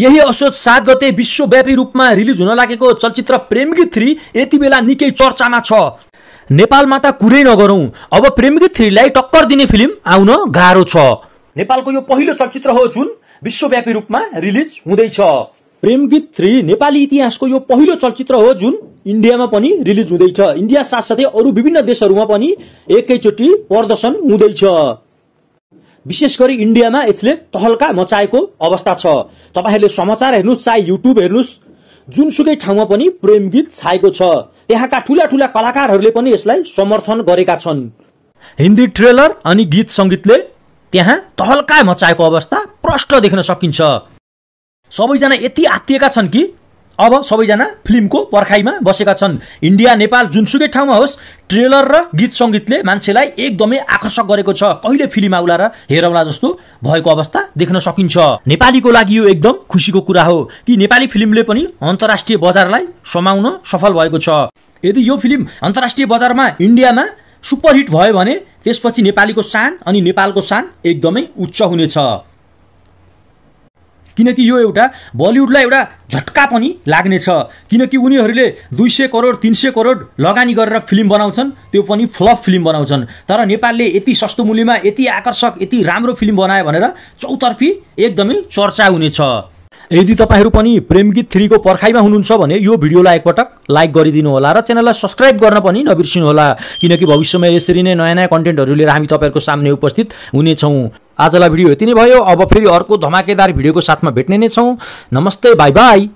यही असोज सात गते विश्वव्यापी रूपमा रिलिज हुन लागेको चलचित्र प्रेमगी थ्री यति बेला निकै चर्चामा छ नेपालमा त कुरै नगरौँ अब प्रेमगी थ्रीलाई टक्कर दिने फिल्म आउन गाह्रो छ नेपालको यो पहिलो चलचित्र हो जुन विश्वव्यापी रूपमा रिलिज हुँदैछ गीत थ्री नेपाली इतिहासको यो पहिलो चलचित्र हो जुन इन्डियामा पनि रिलिज हुँदैछ इन्डिया साथसाथै अरू विभिन्न देशहरूमा पनि एकैचोटि प्रदर्शन हुँदैछ विशेष गरी इन्डियामा यसले तहल्का मचाएको अवस्था छ तपाईँहरूले समाचार हेर्नुहोस् चाहे युट्युब हेर्नुहोस् जुनसुकै ठाउँमा पनि प्रेम गीत छाएको छ त्यहाँका ठुला ठुला कलाकारहरूले पनि यसलाई समर्थन गरेका छन् हिन्दी ट्रेलर अनि गीत सङ्गीतले त्यहाँ तहल्का मचाएको अवस्था प्रष्ट देख्न सकिन्छ सबैजना यति आत्तिएका छन् कि अब सबैजना फिल्मको पर्खाइमा बसेका छन् इन्डिया नेपाल जुनसुकै ठाउँमा होस् ट्रेलर र गीत सङ्गीतले मान्छेलाई एकदमै आकर्षक गरेको छ कहिले फिल्म आउला र हेरौला जस्तो भएको अवस्था देख्न सकिन्छ नेपालीको लागि यो एकदम खुसीको कुरा हो कि नेपाली फिल्मले पनि अन्तर्राष्ट्रिय बजारलाई समाउन सफल भएको छ यदि यो फिल्म अन्तर्राष्ट्रिय बजारमा इन्डियामा सुपरहिट भयो भने त्यसपछि नेपालीको सान अनि नेपालको सान एकदमै उच्च हुनेछ किनकि यो एउटा बलिउडलाई एउटा झट्का पनि लाग्नेछ किनकि उनीहरूले दुई सय करोड तिन सय करोड लगानी गरेर फिल्म बनाउँछन् त्यो पनि फ्लप फिल्म बनाउँछन् तर नेपालले यति सस्तो मूल्यमा यति आकर्षक यति राम्रो फिल्म बनायो भनेर चौतर्फी एकदमै चर्चा हुनेछ यदि तपाईँहरू पनि प्रेम गीत थ्रीको पर्खाइमा हुनुहुन्छ भने यो भिडियोलाई एकपटक लाइक गरिदिनु होला र च्यानललाई सब्सक्राइब गर्न पनि नबिर्सिनु होला किनकि भविष्यमा यसरी नै नयाँ नयाँ कन्टेन्टहरू लिएर हामी तपाईँहरूको सामने उपस्थित हुनेछौँ आजलाई भिडियो यति नै भयो अब फेरि अर्को धमाकेदार भिडियोको साथमा भेट्ने नै छौँ नमस्ते बाई बाई